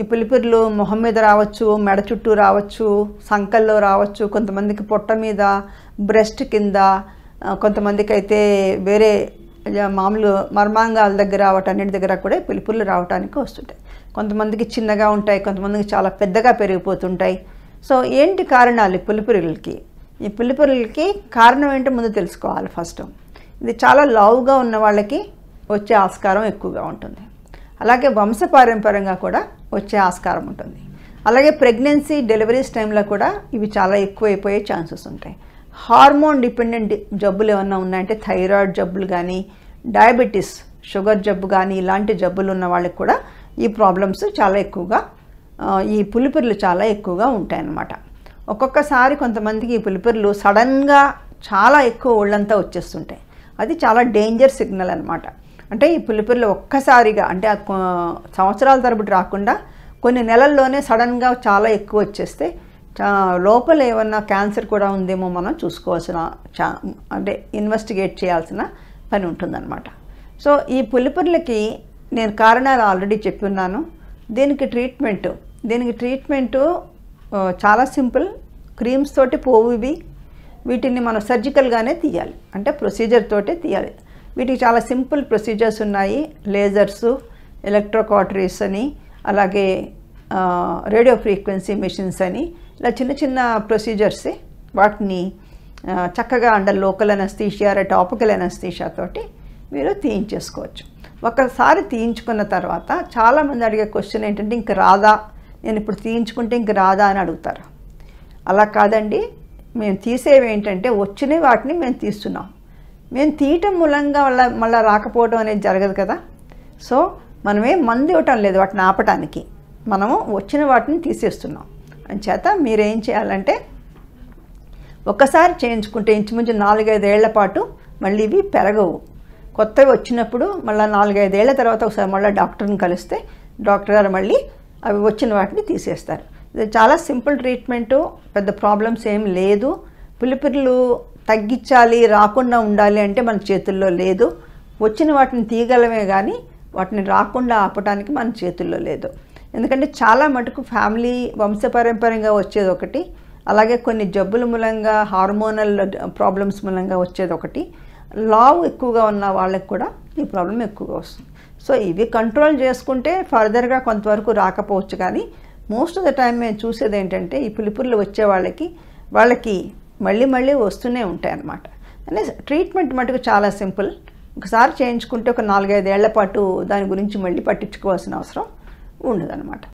ఈ పులిపిర్లు మొహం మీద రావచ్చు మెడ చుట్టూ రావచ్చు సంకల్లో రావచ్చు కొంతమందికి పొట్ట మీద బ్రెస్ట్ కింద కొంతమందికి అయితే వేరే మామూలు మర్మాంగాల దగ్గర వాటన్నిటి దగ్గర కూడా పిలుపులు రావటానికి వస్తుంటాయి కొంతమందికి చిన్నగా ఉంటాయి కొంతమందికి చాలా పెద్దగా పెరిగిపోతుంటాయి సో ఏంటి కారణాలు ఈ పులిపురుగులకి ఈ పులిపురుగులకి కారణం ఏంటో ముందు తెలుసుకోవాలి ఫస్ట్ ఇది చాలా లావుగా ఉన్న వాళ్ళకి వచ్చే ఆస్కారం ఎక్కువగా ఉంటుంది అలాగే వంశపారంపర్యంగా కూడా వచ్చే ఆస్కారం ఉంటుంది అలాగే ప్రెగ్నెన్సీ డెలివరీస్ టైంలో కూడా ఇవి చాలా ఎక్కువైపోయే ఛాన్సెస్ ఉంటాయి హార్మోన్ డిపెండెంట్ జబ్బులు ఏమన్నా ఉన్నాయంటే థైరాయిడ్ జబ్బులు కానీ డయాబెటీస్ షుగర్ జబ్బు కానీ ఇలాంటి జబ్బులు ఉన్న వాళ్ళకి కూడా ఈ ప్రాబ్లమ్స్ చాలా ఎక్కువగా ఈ పులిపిర్లు చాలా ఎక్కువగా ఉంటాయన్నమాట ఒక్కొక్కసారి కొంతమందికి ఈ పులిపిర్లు సడన్గా చాలా ఎక్కువ ఒళ్ళంతా వచ్చేస్తుంటాయి అది చాలా డేంజర్ సిగ్నల్ అనమాట అంటే ఈ పులిపుర్లు ఒక్కసారిగా అంటే సంవత్సరాల తరబడి రాకుండా కొన్ని నెలల్లోనే సడన్గా చాలా ఎక్కువ వచ్చేస్తే లోపల ఏమన్నా క్యాన్సర్ కూడా ఉందేమో మనం చూసుకోవాల్సిన చా అంటే ఇన్వెస్టిగేట్ చేయాల్సిన పని ఉంటుందన్నమాట సో ఈ పులిపుర్లకి నేను కారణాలు ఆల్రెడీ ఉన్నాను దీనికి ట్రీట్మెంట్ దీనికి ట్రీట్మెంటు చాలా సింపుల్ క్రీమ్స్ తోటి పోవివి వీటిని మనం సర్జికల్గానే తీయాలి అంటే ప్రొసీజర్ తోటే తీయాలి వీటికి చాలా సింపుల్ ప్రొసీజర్స్ ఉన్నాయి లేజర్స్ ఎలక్ట్రోకాటరీస్ అని అలాగే రేడియో ఫ్రీక్వెన్సీ మెషిన్స్ అని ఇలా చిన్న చిన్న ప్రొసీజర్స్ వాటిని చక్కగా under local anaesthesia topical anaesthesia తోటి మీరు తీయించేసుకోవచ్చు ఒకసారి తీయించుకున్న తర్వాత చాలామంది అడిగే క్వశ్చన్ ఏంటంటే ఇంక రాదా నేను ఇప్పుడు తీయించుకుంటే ఇంక రాదా అని అడుగుతారు అలా కాదండి మేము తీసేవి ఏంటంటే వచ్చిన వాటిని మేము తీస్తున్నాం మేము తీయటం మూలంగా మళ్ళీ మళ్ళీ రాకపోవడం అనేది జరగదు కదా సో మనమే మందు ఇవ్వటం లేదు వాటిని ఆపటానికి మనము వచ్చిన వాటిని తీసేస్తున్నాం అంచేత మీరేం చేయాలంటే ఒకసారి చేయించుకుంటే ఇంచుమించు నాలుగైదేళ్ల పాటు మళ్ళీ ఇవి పెరగవు కొత్తవి వచ్చినప్పుడు మళ్ళీ నాలుగైదేళ్ల తర్వాత ఒకసారి మళ్ళీ డాక్టర్ని కలిస్తే డాక్టర్ గారు మళ్ళీ అవి వచ్చిన వాటిని తీసేస్తారు ఇది చాలా సింపుల్ ట్రీట్మెంటు పెద్ద ప్రాబ్లమ్స్ ఏం లేదు పులిపిర్లు తగ్గించాలి రాకుండా ఉండాలి అంటే మన చేతుల్లో లేదు వచ్చిన వాటిని తీయగలమే కానీ వాటిని రాకుండా ఆపటానికి మన చేతుల్లో లేదు ఎందుకంటే చాలా మటుకు ఫ్యామిలీ పరంపరంగా వచ్చేది ఒకటి అలాగే కొన్ని జబ్బుల మూలంగా హార్మోనల్ ప్రాబ్లమ్స్ మూలంగా వచ్చేది ఒకటి లావ్ ఎక్కువగా ఉన్న వాళ్ళకి కూడా ఈ ప్రాబ్లం ఎక్కువగా వస్తుంది సో ఇవి కంట్రోల్ చేసుకుంటే ఫర్దర్గా కొంతవరకు రాకపోవచ్చు కానీ మోస్ట్ ఆఫ్ ద టైం మేము చూసేది ఏంటంటే ఈ పులిపుర్లు వచ్చే వాళ్ళకి వాళ్ళకి మళ్ళీ మళ్ళీ వస్తూనే ఉంటాయి అన్నమాట అంటే ట్రీట్మెంట్ మటుకు చాలా సింపుల్ ఒకసారి చేయించుకుంటే ఒక నాలుగైదేళ్ల పాటు దాని గురించి మళ్ళీ పట్టించుకోవాల్సిన అవసరం ఉండదన్నమాట